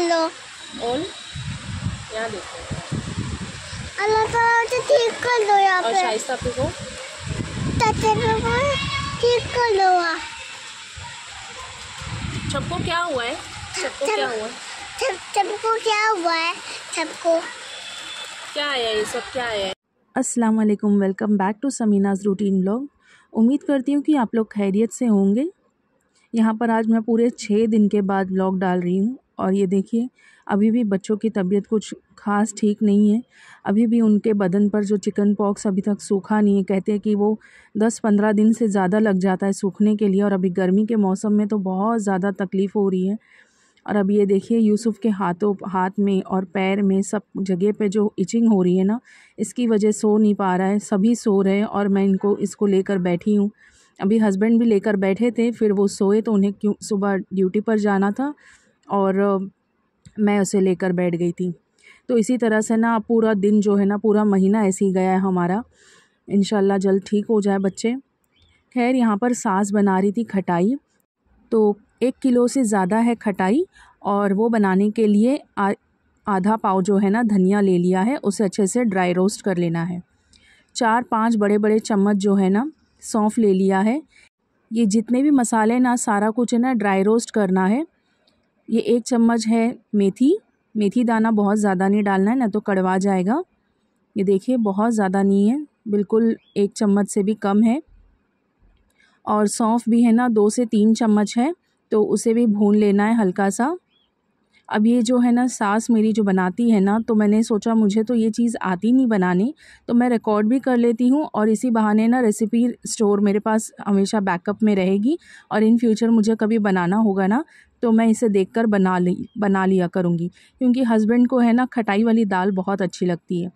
कर लो और यहाँ देखो अल्लाह ताला तो ठीक कर दो यहाँ पे शाइस्ता पे को चाचा को ठीक कर दो चप्पो क्या हुआ है सबको क्या हुआ है सबको क्या हुआ है सबको क्या आया ये सब क्या है? अस्सलाम वालेकुम welcome back to Sameena's routine blog उम्मीद करती हूँ कि आप लोग खैरियत से होंगे यहाँ पर आज मैं पूरे छः दिन के बाद ब्लॉग डाल रही हूँ और ये देखिए अभी भी बच्चों की तबीयत कुछ खास ठीक नहीं है अभी भी उनके बदन पर जो चिकन पॉक्स अभी तक सूखा नहीं है कहते हैं कि वो दस पंद्रह दिन से ज़्यादा लग जाता है सूखने के लिए और अभी गर्मी के मौसम में तो बहुत ज़्यादा तकलीफ़ हो रही है और अब ये देखिए यूसुफ के हाथों हाथ में और पैर में सब जगह पे जो इचिंग हो रही है ना इसकी वजह सो नहीं पा रहा है सभी सो रहे हैं और मैं इनको इसको लेकर बैठी हूँ अभी हस्बैंड भी लेकर बैठे थे फिर वो सोए तो उन्हें क्यों सुबह ड्यूटी पर जाना था और मैं उसे लेकर बैठ गई थी तो इसी तरह से ना पूरा दिन जो है ना पूरा महीना ऐसे ही गया है हमारा इन जल्द ठीक हो जाए बच्चे खैर यहाँ पर सास बना रही थी खटाई तो एक किलो से ज़्यादा है खटाई और वो बनाने के लिए आ, आधा पाव जो है ना धनिया ले लिया है उसे अच्छे से ड्राई रोस्ट कर लेना है चार पांच बड़े बड़े चम्मच जो है ना सौंफ ले लिया है ये जितने भी मसाले ना सारा कुछ है ना ड्राई रोस्ट करना है ये एक चम्मच है मेथी मेथी दाना बहुत ज़्यादा नहीं डालना है ना तो कड़वा जाएगा ये देखिए बहुत ज़्यादा नहीं है बिल्कुल एक चम्मच से भी कम है और सौंफ भी है ना दो से तीन चम्मच है तो उसे भी भून लेना है हल्का सा अब ये जो है ना सास मेरी जो बनाती है ना तो मैंने सोचा मुझे तो ये चीज़ आती नहीं बनानी तो मैं रिकॉर्ड भी कर लेती हूँ और इसी बहाने ना रेसिपी स्टोर मेरे पास हमेशा बैकअप में रहेगी और इन फ्यूचर मुझे कभी बनाना होगा ना तो मैं इसे देखकर बना ली बना लिया करूँगी क्योंकि हस्बैंड को है ना खटाई वाली दाल बहुत अच्छी लगती है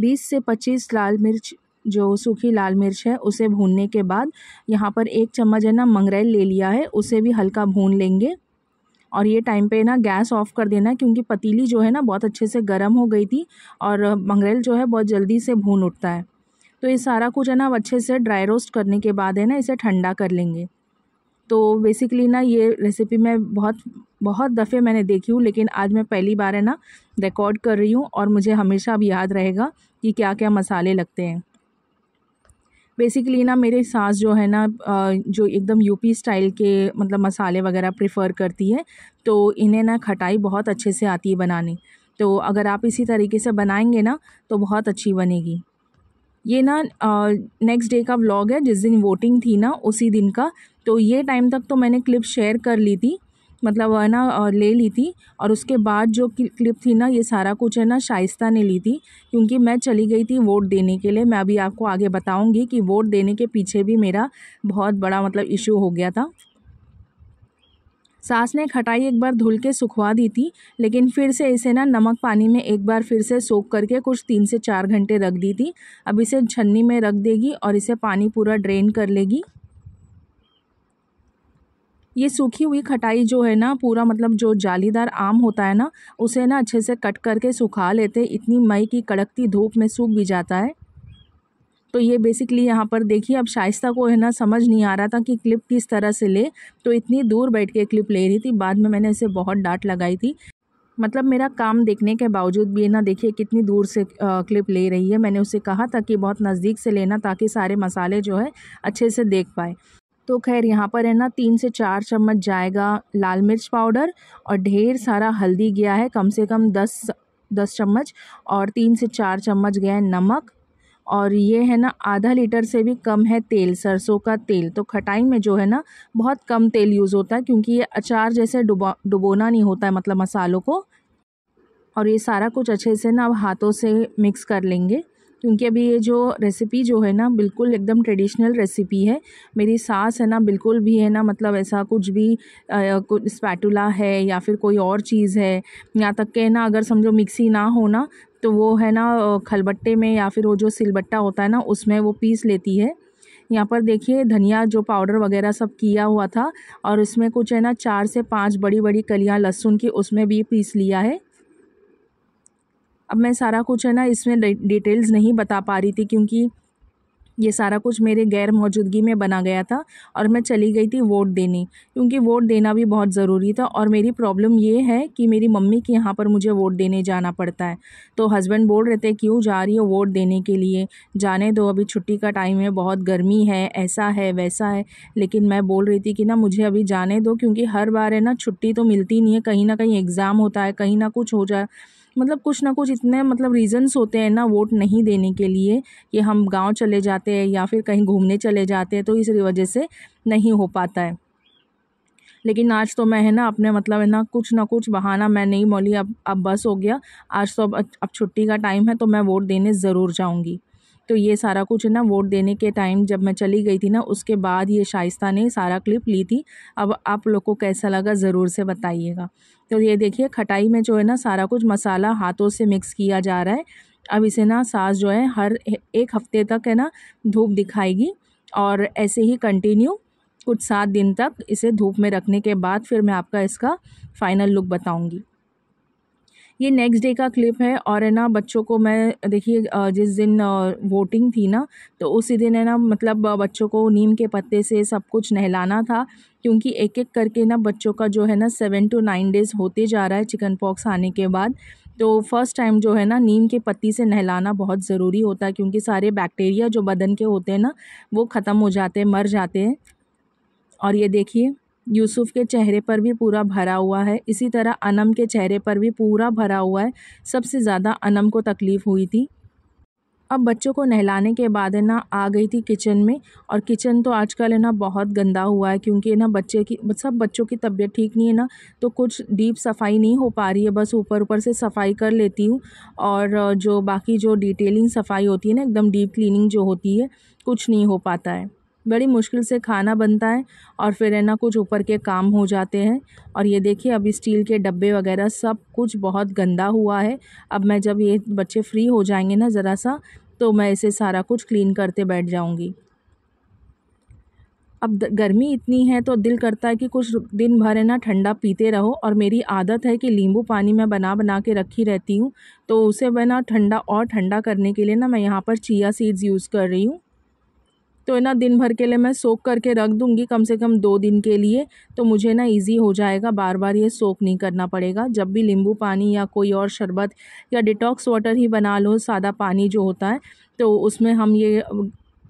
बीस से पच्चीस लाल मिर्च जो सूखी लाल मिर्च है उसे भूनने के बाद यहाँ पर एक चम्मच है ना मंगरेल ले लिया है उसे भी हल्का भून लेंगे और ये टाइम पे ना गैस ऑफ कर देना क्योंकि पतीली जो है ना बहुत अच्छे से गर्म हो गई थी और मंगरेल जो है बहुत जल्दी से भून उठता है तो ये सारा कुछ है ना अच्छे से ड्राई रोस्ट करने के बाद है ना इसे ठंडा कर लेंगे तो बेसिकली ना ये रेसिपी मैं बहुत बहुत दफ़े मैंने देखी हूँ लेकिन आज मैं पहली बार है ना रिकॉर्ड कर रही हूँ और मुझे हमेशा अब याद रहेगा कि क्या क्या मसाले लगते हैं बेसिकली ना मेरे सास जो है ना जो एकदम यूपी स्टाइल के मतलब मसाले वगैरह प्रेफर करती है तो इन्हें ना खटाई बहुत अच्छे से आती है बनाने तो अगर आप इसी तरीके से बनाएंगे ना तो बहुत अच्छी बनेगी ये ना नेक्स्ट डे का व्लॉग है जिस दिन वोटिंग थी ना उसी दिन का तो ये टाइम तक तो मैंने क्लिप शेयर कर ली थी मतलब है ना ले ली थी और उसके बाद जो क्लिप थी ना ये सारा कुछ है ना शाइस्ता ने ली थी क्योंकि मैं चली गई थी वोट देने के लिए मैं अभी आपको आगे बताऊँगी कि वोट देने के पीछे भी मेरा बहुत बड़ा मतलब इशू हो गया था सास ने खटाई एक बार धुल के सुखवा दी थी लेकिन फिर से इसे ना नमक पानी में एक बार फिर से सोख करके कुछ तीन से चार घंटे रख दी थी अब इसे छन्नी में रख देगी और इसे पानी पूरा ड्रेन कर लेगी ये सूखी हुई खटाई जो है ना पूरा मतलब जो जालीदार आम होता है ना उसे ना अच्छे से कट करके सुखा लेते इतनी मई की कड़कती धूप में सूख भी जाता है तो ये बेसिकली यहाँ पर देखिए अब शाइस्ता को है ना समझ नहीं आ रहा था कि क्लिप किस तरह से ले तो इतनी दूर बैठ के क्लिप ले रही थी बाद में मैंने इसे बहुत डांट लगाई थी मतलब मेरा काम देखने के बावजूद भी ना देखिए कितनी दूर से आ, क्लिप ले रही है मैंने उसे कहा था कि बहुत नज़दीक से लेना ताकि सारे मसाले जो है अच्छे से देख पाए तो खैर यहाँ पर है ना तीन से चार चम्मच जाएगा लाल मिर्च पाउडर और ढेर सारा हल्दी गया है कम से कम दस दस चम्मच और तीन से चार चम्मच गया है नमक और ये है ना आधा लीटर से भी कम है तेल सरसों का तेल तो खटाई में जो है ना बहुत कम तेल यूज़ होता है क्योंकि ये अचार जैसे डुबा डुबोना नहीं होता है मतलब मसालों को और ये सारा कुछ अच्छे से ना अब हाथों से मिक्स कर लेंगे क्योंकि अभी ये जो रेसिपी जो है ना बिल्कुल एकदम ट्रेडिशनल रेसिपी है मेरी सास है ना बिल्कुल भी है ना मतलब ऐसा कुछ भी कुछ स्पैटूला है या फिर कोई और चीज़ है यहाँ तक के ना अगर समझो मिक्सी ना हो ना तो वो है ना खलबट्टे में या फिर वो जो सिलबट्टा होता है ना उसमें वो पीस लेती है यहाँ पर देखिए धनिया जो पाउडर वगैरह सब किया हुआ था और इसमें कुछ है ना चार से पाँच बड़ी बड़ी कलियाँ लहसुन की उसमें भी पीस लिया है अब मैं सारा कुछ है ना इसमें डिटेल्स नहीं बता पा रही थी क्योंकि ये सारा कुछ मेरे गैर मौजूदगी में बना गया था और मैं चली गई थी वोट देने क्योंकि वोट देना भी बहुत ज़रूरी था और मेरी प्रॉब्लम ये है कि मेरी मम्मी के यहाँ पर मुझे वोट देने जाना पड़ता है तो हस्बैंड बोल रहे थे क्यों जा रही हो वोट देने के लिए जाने दो अभी छुट्टी का टाइम है बहुत गर्मी है ऐसा है वैसा है लेकिन मैं बोल रही थी कि ना मुझे अभी जाने दो क्योंकि हर बार है ना छुट्टी तो मिलती नहीं है कहीं ना कहीं एग्ज़ाम होता है कहीं ना कुछ हो जाए मतलब कुछ ना कुछ इतने मतलब रीज़न्स होते हैं ना वोट नहीं देने के लिए कि हम गांव चले जाते हैं या फिर कहीं घूमने चले जाते हैं तो इस वजह से नहीं हो पाता है लेकिन आज तो मैं है ना अपने मतलब है ना कुछ ना कुछ बहाना मैं नहीं मौली अब अब बस हो गया आज तो अब अब छुट्टी का टाइम है तो मैं वोट देने ज़रूर जाऊँगी तो ये सारा कुछ ना वोट देने के टाइम जब मैं चली गई थी ना उसके बाद ये शाइस्ता ने सारा क्लिप ली थी अब आप लोग को कैसा लगा ज़रूर से बताइएगा तो ये देखिए खटाई में जो है ना सारा कुछ मसाला हाथों से मिक्स किया जा रहा है अब इसे ना सास जो है हर एक हफ्ते तक है ना धूप दिखाएगी और ऐसे ही कंटिन्यू कुछ सात दिन तक इसे धूप में रखने के बाद फिर मैं आपका इसका फ़ाइनल लुक बताऊंगी ये नेक्स्ट डे का क्लिप है और है ना बच्चों को मैं देखिए जिस दिन वोटिंग थी ना तो उसी दिन है ना मतलब बच्चों को नीम के पत्ते से सब कुछ नहलाना था क्योंकि एक एक करके ना बच्चों का जो है ना सेवन टू नाइन डेज़ होते जा रहा है चिकन पॉक्स आने के बाद तो फर्स्ट टाइम जो है ना नीम के पत्ती से नहलाना बहुत ज़रूरी होता है क्योंकि सारे बैक्टीरिया जो बदन के होते हैं ना वो ख़त्म हो जाते हैं मर जाते हैं और ये देखिए यूसुफ के चेहरे पर भी पूरा भरा हुआ है इसी तरह अनम के चेहरे पर भी पूरा भरा हुआ है सबसे ज़्यादा अनम को तकलीफ़ हुई थी अब बच्चों को नहलाने के बाद है ना आ गई थी किचन में और किचन तो आजकल है ना बहुत गंदा हुआ है क्योंकि ना बच्चे की सब बच्चों की तबीयत ठीक नहीं है ना तो कुछ डीप सफाई नहीं हो पा रही है बस ऊपर ऊपर से सफाई कर लेती हूँ और जो बाकी जो डिटेलिंग सफाई होती है ना एकदम डीप क्लीनिंग जो होती है कुछ नहीं हो पाता है बड़ी मुश्किल से खाना बनता है और फिर है ना कुछ ऊपर के काम हो जाते हैं और ये देखिए अभी स्टील के डब्बे वगैरह सब कुछ बहुत गंदा हुआ है अब मैं जब ये बच्चे फ्री हो जाएंगे ना ज़रा सा तो मैं इसे सारा कुछ क्लीन करते बैठ जाऊँगी अब गर्मी इतनी है तो दिल करता है कि कुछ दिन भर है ना ठंडा पीते रहो और मेरी आदत है कि नींबू पानी मैं बना बना के रखी रहती हूँ तो उसे मैं ना ठंडा और ठंडा करने के लिए ना मैं यहाँ पर चिया सीड्स यूज़ कर रही हूँ तो है ना दिन भर के लिए मैं सोख करके रख दूँगी कम से कम दो दिन के लिए तो मुझे ना इजी हो जाएगा बार बार ये सोख नहीं करना पड़ेगा जब भी नींबू पानी या कोई और शरबत या डिटॉक्स वाटर ही बना लो सादा पानी जो होता है तो उसमें हम ये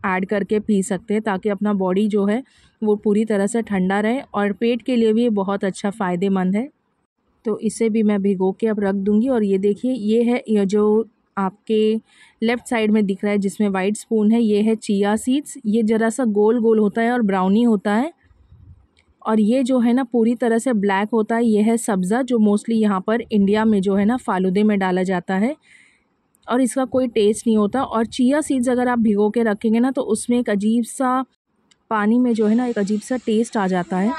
ऐड करके पी सकते हैं ताकि अपना बॉडी जो है वो पूरी तरह से ठंडा रहे और पेट के लिए भी ये बहुत अच्छा फ़ायदेमंद है तो इसे भी मैं भिगो के अब रख दूँगी और ये देखिए ये है ये जो आपके लेफ्ट साइड में दिख रहा है जिसमें वाइट स्पून है ये है चिया सीड्स ये ज़रा सा गोल गोल होता है और ब्राउनी होता है और ये जो है ना पूरी तरह से ब्लैक होता है ये है सब्ज़ा जो मोस्टली यहाँ पर इंडिया में जो है ना फालूदे में डाला जाता है और इसका कोई टेस्ट नहीं होता और चिया सीड्स अगर आप भिगो के रखेंगे ना तो उसमें एक अजीब सा पानी में जो है ना एक अजीब सा टेस्ट आ जाता है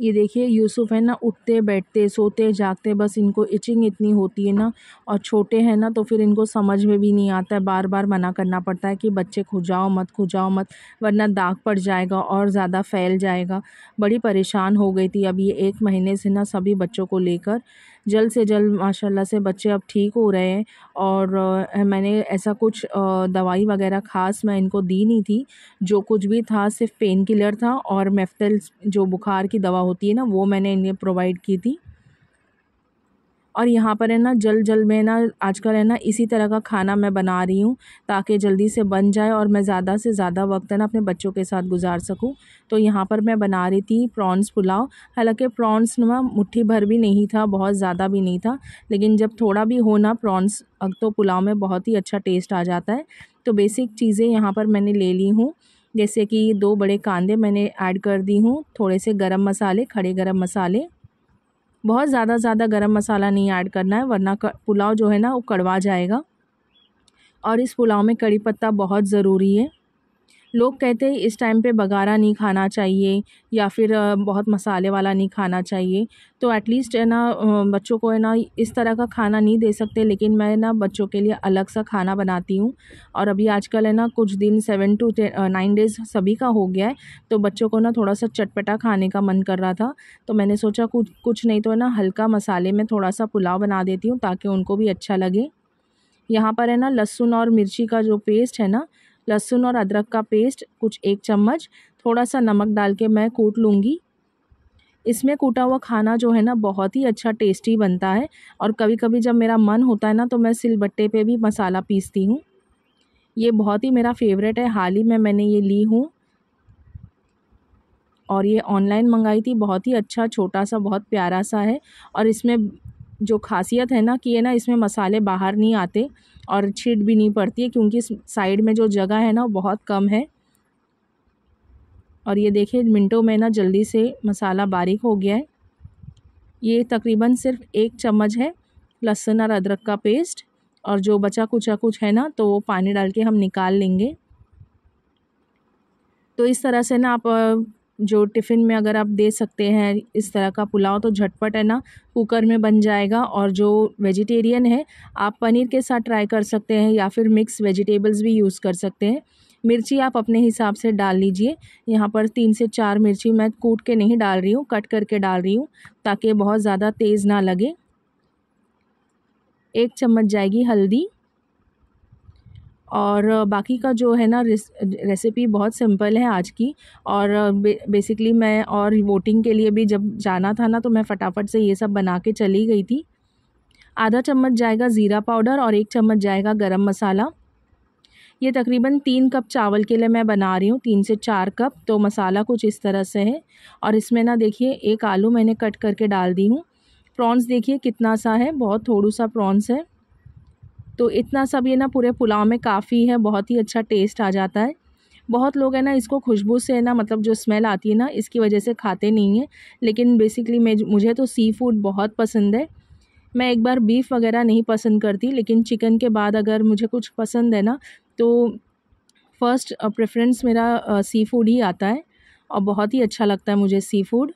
ये देखिए यूसुफ है ना उठते बैठते सोते जागते बस इनको इचिंग इतनी होती है ना और छोटे हैं ना तो फिर इनको समझ में भी नहीं आता है बार बार मना करना पड़ता है कि बच्चे खुजाओ मत खुजाओ मत वरना दाग पड़ जाएगा और ज़्यादा फैल जाएगा बड़ी परेशान हो गई थी अब ये एक महीने से ना सभी बच्चों को लेकर जल्द से जल्द माशाल्लाह से बच्चे अब ठीक हो रहे हैं और मैंने ऐसा कुछ दवाई वगैरह ख़ास मैं इनको दी नहीं थी जो कुछ भी था सिर्फ पेन किलर था और मेफ्तल जो बुखार की दवा होती है ना वो मैंने इन्हें प्रोवाइड की थी और यहाँ पर है ना जल जल में ना आजकल है ना इसी तरह का खाना मैं बना रही हूँ ताकि जल्दी से बन जाए और मैं ज़्यादा से ज़्यादा वक्त है ना अपने बच्चों के साथ गुजार सकूँ तो यहाँ पर मैं बना रही थी प्रॉन्स पुलाव हालाँकि प्रॉन्स ना मुट्ठी भर भी नहीं था बहुत ज़्यादा भी नहीं था लेकिन जब थोड़ा भी हो ना प्रॉन्स अब तो पुलाव में बहुत ही अच्छा टेस्ट आ जाता है तो बेसिक चीज़ें यहाँ पर मैंने ले ली हूँ जैसे कि दो बड़े कांदे मैंने ऐड कर दी हूँ थोड़े से गरम मसाले खड़े गरम मसाले बहुत ज़्यादा ज़्यादा गरम मसाला नहीं ऐड करना है वरना पुलाव जो है ना वो कड़वा जाएगा और इस पुलाव में कड़ी पत्ता बहुत ज़रूरी है लोग कहते हैं इस टाइम पे बघारा नहीं खाना चाहिए या फिर बहुत मसाले वाला नहीं खाना चाहिए तो एटलीस्ट है ना बच्चों को है ना इस तरह का खाना नहीं दे सकते लेकिन मैं ना बच्चों के लिए अलग सा खाना बनाती हूँ और अभी आजकल है ना कुछ दिन सेवन टू नाइन डेज़ सभी का हो गया है तो बच्चों को ना थोड़ा सा चटपटा खाने का मन कर रहा था तो मैंने सोचा कुछ कुछ नहीं तो है ना हल्का मसाले में थोड़ा सा पुलाव बना देती हूँ ताकि उनको भी अच्छा लगे यहाँ पर है ना लहसुन और मिर्ची का जो पेस्ट है ना लहसुन और अदरक का पेस्ट कुछ एक चम्मच थोड़ा सा नमक डाल के मैं कूट लूँगी इसमें कूटा हुआ खाना जो है ना बहुत ही अच्छा टेस्टी बनता है और कभी कभी जब मेरा मन होता है ना तो मैं सिलबट्टे पे भी मसाला पीसती हूँ ये बहुत ही मेरा फेवरेट है हाल ही में मैंने ये ली हूँ और ये ऑनलाइन मंगाई थी बहुत ही अच्छा छोटा सा बहुत प्यारा सा है और इसमें जो खासियत है ना कि ये ना इसमें मसाले बाहर नहीं आते और छीट भी नहीं पड़ती है क्योंकि इस साइड में जो जगह है ना वो बहुत कम है और ये देखिए मिनटों में ना जल्दी से मसाला बारीक हो गया है ये तकरीबन सिर्फ एक चम्मच है लहसुन और अदरक का पेस्ट और जो बचा कुचा कुछ है ना तो वो पानी डाल के हम निकाल लेंगे तो इस तरह से ना आप जो टिफ़िन में अगर आप दे सकते हैं इस तरह का पुलाव तो झटपट है ना कुकर में बन जाएगा और जो वेजिटेरियन है आप पनीर के साथ ट्राई कर सकते हैं या फिर मिक्स वेजिटेबल्स भी यूज़ कर सकते हैं मिर्ची आप अपने हिसाब से डाल लीजिए यहाँ पर तीन से चार मिर्ची मैं कूट के नहीं डाल रही हूँ कट करके डाल रही हूँ ताकि बहुत ज़्यादा तेज़ ना लगे एक चम्मच जाएगी हल्दी और बाकी का जो है ना रेसिपी बहुत सिंपल है आज की और बे, बेसिकली मैं और वोटिंग के लिए भी जब जाना था ना तो मैं फटाफट से ये सब बना के चली गई थी आधा चम्मच जाएगा ज़ीरा पाउडर और एक चम्मच जाएगा गरम मसाला ये तकरीबन तीन कप चावल के लिए मैं बना रही हूँ तीन से चार कप तो मसाला कुछ इस तरह से है और इसमें ना देखिए एक आलू मैंने कट करके डाल दी हूँ प्रॉन्स देखिए कितना सा है बहुत थोड़ा सा प्रॉन्स है तो इतना सब ये ना पूरे पुलाव में काफ़ी है बहुत ही अच्छा टेस्ट आ जाता है बहुत लोग है ना इसको खुशबू से ना मतलब जो स्मेल आती है ना इसकी वजह से खाते नहीं हैं लेकिन बेसिकली मैं मुझे तो सी फूड बहुत पसंद है मैं एक बार बीफ़ वगैरह नहीं पसंद करती लेकिन चिकन के बाद अगर मुझे कुछ पसंद है ना तो फ़र्स्ट प्रेफरेंस मेरा सी फूड ही आता है और बहुत ही अच्छा लगता है मुझे सी फूड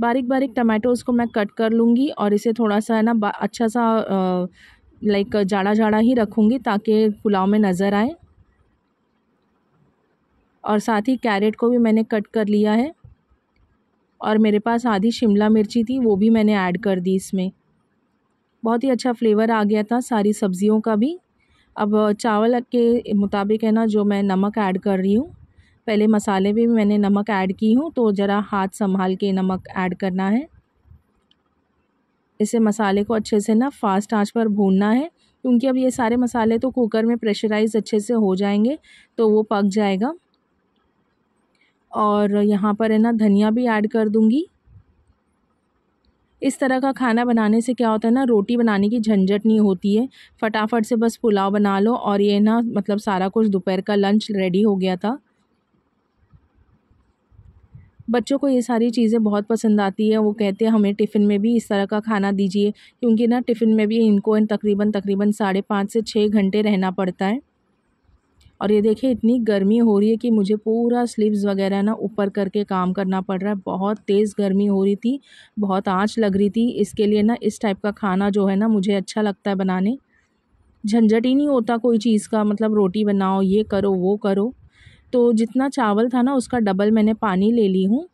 बारीक बारीक टमाटोज़ को मैं कट कर लूँगी और इसे थोड़ा सा है ना अच्छा सा लाइक जाड़ा जाड़ा ही रखूँगी ताकि पुलाव में नज़र आए और साथ ही कैरेट को भी मैंने कट कर लिया है और मेरे पास आधी शिमला मिर्ची थी वो भी मैंने ऐड कर दी इसमें बहुत ही अच्छा फ्लेवर आ गया था सारी सब्ज़ियों का भी अब चावल के मुताबिक है ना जो मैं नमक ऐड कर रही हूँ पहले मसाले भी मैंने नमक ऐड की हूँ तो ज़रा हाथ संभाल के नमक ऐड करना है इसे मसाले को अच्छे से ना फास्ट आंच पर भूनना है क्योंकि अब ये सारे मसाले तो कुकर में प्रेशराइज अच्छे से हो जाएंगे तो वो पक जाएगा और यहाँ पर है ना धनिया भी ऐड कर दूँगी इस तरह का खाना बनाने से क्या होता है ना रोटी बनाने की झंझट नहीं होती है फटाफट से बस पुलाव बना लो और ये ना मतलब सारा कुछ दोपहर का लंच रेडी हो गया था बच्चों को ये सारी चीज़ें बहुत पसंद आती है वो कहते हैं हमें टिफ़िन में भी इस तरह का खाना दीजिए क्योंकि ना टिफ़िन में भी इनको तकरीबन तकरीबन साढ़े पाँच से छः घंटे रहना पड़ता है और ये देखिए इतनी गर्मी हो रही है कि मुझे पूरा स्लीव्स वगैरह ना ऊपर करके काम करना पड़ रहा है बहुत तेज़ गर्मी हो रही थी बहुत आँच लग रही थी इसके लिए ना इस टाइप का खाना जो है ना मुझे अच्छा लगता है बनाने झंझट ही नहीं होता कोई चीज़ का मतलब रोटी बनाओ ये करो वो करो तो जितना चावल था ना उसका डबल मैंने पानी ले ली हूँ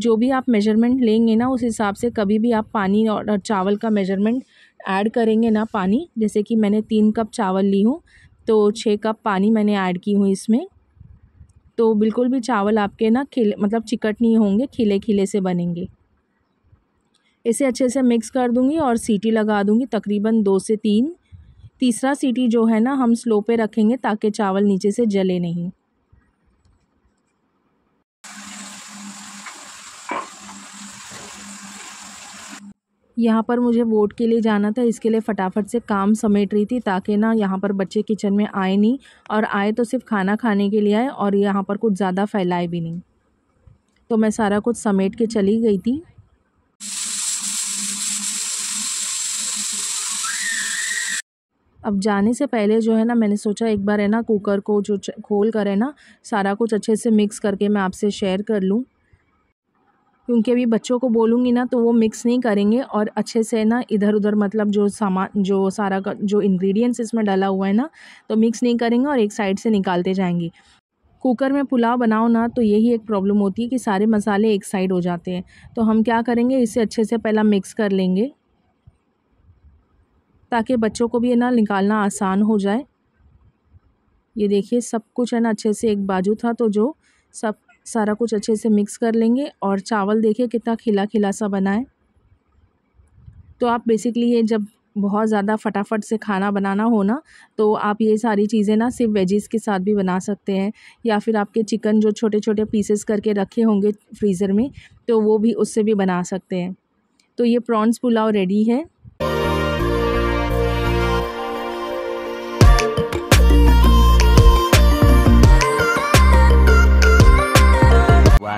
जो भी आप मेजरमेंट लेंगे ना उस हिसाब से कभी भी आप पानी और चावल का मेजरमेंट ऐड करेंगे ना पानी जैसे कि मैंने तीन कप चावल ली हूँ तो छः कप पानी मैंने ऐड की हूँ इसमें तो बिल्कुल भी चावल आपके ना खिले मतलब चिकट नहीं होंगे खिले खिले से बनेंगे इसे अच्छे से मिक्स कर दूँगी और सीटी लगा दूँगी तकरीबन दो से तीन तीसरा सीटी जो है ना हम स्लो पे रखेंगे ताकि चावल नीचे से जले नहीं यहाँ पर मुझे वोट के लिए जाना था इसके लिए फटाफट से काम समेट रही थी ताकि ना यहाँ पर बच्चे किचन में आए नहीं और आए तो सिर्फ खाना खाने के लिए आए और यहाँ पर कुछ ज़्यादा फैलाए भी नहीं तो मैं सारा कुछ समेट के चली गई थी अब जाने से पहले जो है ना मैंने सोचा एक बार है ना कुकर को जो खोल कर है ना सारा कुछ अच्छे से मिक्स करके मैं आपसे शेयर कर लूँ क्योंकि अभी बच्चों को बोलूँगी ना तो वो मिक्स नहीं करेंगे और अच्छे से ना इधर उधर मतलब जो सामान जो सारा जो इन्ग्रीडियंट्स इसमें डाला हुआ है ना तो मिक्स नहीं करेंगे और एक साइड से निकालते जाएंगे कुकर में पुलाव बनाओ ना तो यही एक प्रॉब्लम होती है कि सारे मसाले एक साइड हो जाते हैं तो हम क्या करेंगे इसे अच्छे से पहला मिक्स कर लेंगे ताकि बच्चों को भी ना निकालना आसान हो जाए ये देखिए सब कुछ है ना अच्छे से एक बाजू था तो जो सब सारा कुछ अच्छे से मिक्स कर लेंगे और चावल देखिए कितना खिला खिला सा बना है तो आप बेसिकली ये जब बहुत ज़्यादा फटाफट से खाना बनाना हो ना तो आप ये सारी चीज़ें ना सिर्फ वेजीज़ के साथ भी बना सकते हैं या फिर आपके चिकन जो छोटे छोटे पीसेस करके रखे होंगे फ्रीज़र में तो वो भी उससे भी बना सकते हैं तो ये प्रॉन्स पुलाव रेडी है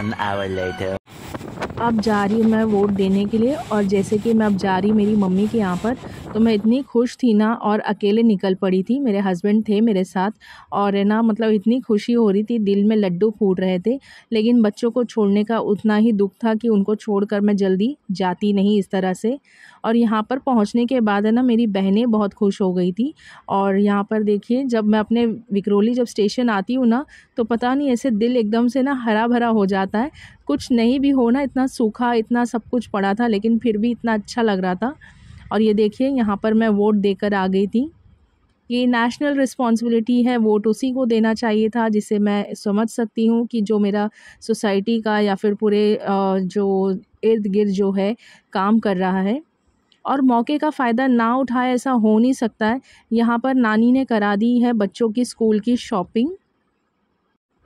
hour later. अब जा रही हूँ मैं वोट देने के लिए और जैसे कि मैं अब जा रही मेरी मम्मी के यहाँ पर तो मैं इतनी खुश थी ना और अकेले निकल पड़ी थी मेरे हस्बैंड थे मेरे साथ और ना मतलब इतनी खुशी हो रही थी दिल में लड्डू फूट रहे थे लेकिन बच्चों को छोड़ने का उतना ही दुख था कि उनको छोड़कर मैं जल्दी जाती नहीं इस तरह से और यहाँ पर पहुँचने के बाद है ना मेरी बहनें बहुत खुश हो गई थी और यहाँ पर देखिए जब मैं अपने विक्रोली जब स्टेशन आती हूँ ना तो पता नहीं ऐसे दिल एकदम से ना हरा भरा हो जाता है कुछ नहीं भी हो ना इतना सूखा इतना सब कुछ पड़ा था लेकिन फिर भी इतना अच्छा लग रहा था और ये देखिए यहाँ पर मैं वोट देकर आ गई थी ये नेशनल रिस्पॉन्सिबिलिटी है वोट उसी को देना चाहिए था जिसे मैं समझ सकती हूँ कि जो मेरा सोसाइटी का या फिर पूरे जो इर्द गिर्द जो है काम कर रहा है और मौके का फ़ायदा ना उठाए ऐसा हो नहीं सकता है यहाँ पर नानी ने करा दी है बच्चों की स्कूल की शॉपिंग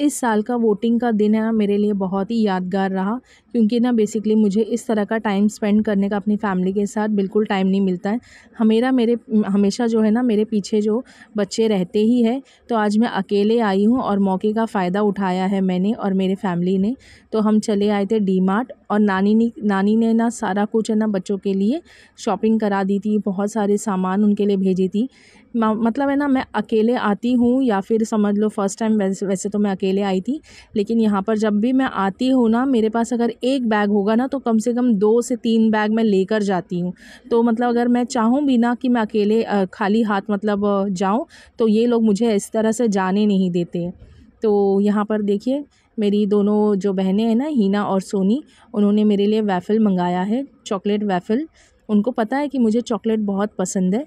इस साल का वोटिंग का दिन है ना मेरे लिए बहुत ही यादगार रहा क्योंकि ना बेसिकली मुझे इस तरह का टाइम स्पेंड करने का अपनी फैमिली के साथ बिल्कुल टाइम नहीं मिलता है हमेरा मेरे हमेशा जो है ना मेरे पीछे जो बच्चे रहते ही है तो आज मैं अकेले आई हूँ और मौके का फ़ायदा उठाया है मैंने और मेरे फैमिली ने तो हम चले आए थे डी मार्ट और नानी ने नानी ने ना सारा कुछ है ना बच्चों के लिए शॉपिंग करा दी थी बहुत सारे सामान उनके लिए भेजी थी मतलब है ना मैं अकेले आती हूँ या फिर समझ लो फर्स्ट टाइम वैसे वैसे तो मैं अकेले आई थी लेकिन यहाँ पर जब भी मैं आती हूँ ना मेरे पास अगर एक बैग होगा ना तो कम से कम दो से तीन बैग मैं लेकर जाती हूँ तो मतलब अगर मैं चाहूँ भी ना कि मैं अकेले खाली हाथ मतलब जाऊँ तो ये लोग मुझे इस तरह से जाने नहीं देते तो यहाँ पर देखिए मेरी दोनों जो बहनें हैं ना हीना और सोनी उन्होंने मेरे लिए वैफ़ल मंगाया है चॉकलेट वैफ़ल उनको पता है कि मुझे चॉकलेट बहुत पसंद है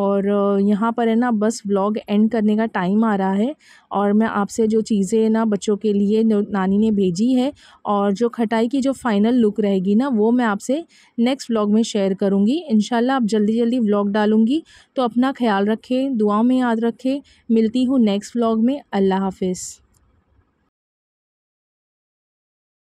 और यहाँ पर है ना बस व्लॉग एंड करने का टाइम आ रहा है और मैं आपसे जो चीज़ें ना बच्चों के लिए नानी ने भेजी है और जो खटाई की जो फ़ाइनल लुक रहेगी ना वो मैं आपसे नेक्स्ट व्लॉग में शेयर करूँगी इन आप जल्दी जल्दी व्लॉग डालूँगी तो अपना ख्याल रखें दुआ में याद रखें मिलती हूँ नेक्स्ट व्लॉग में अल्लाह हाफिज़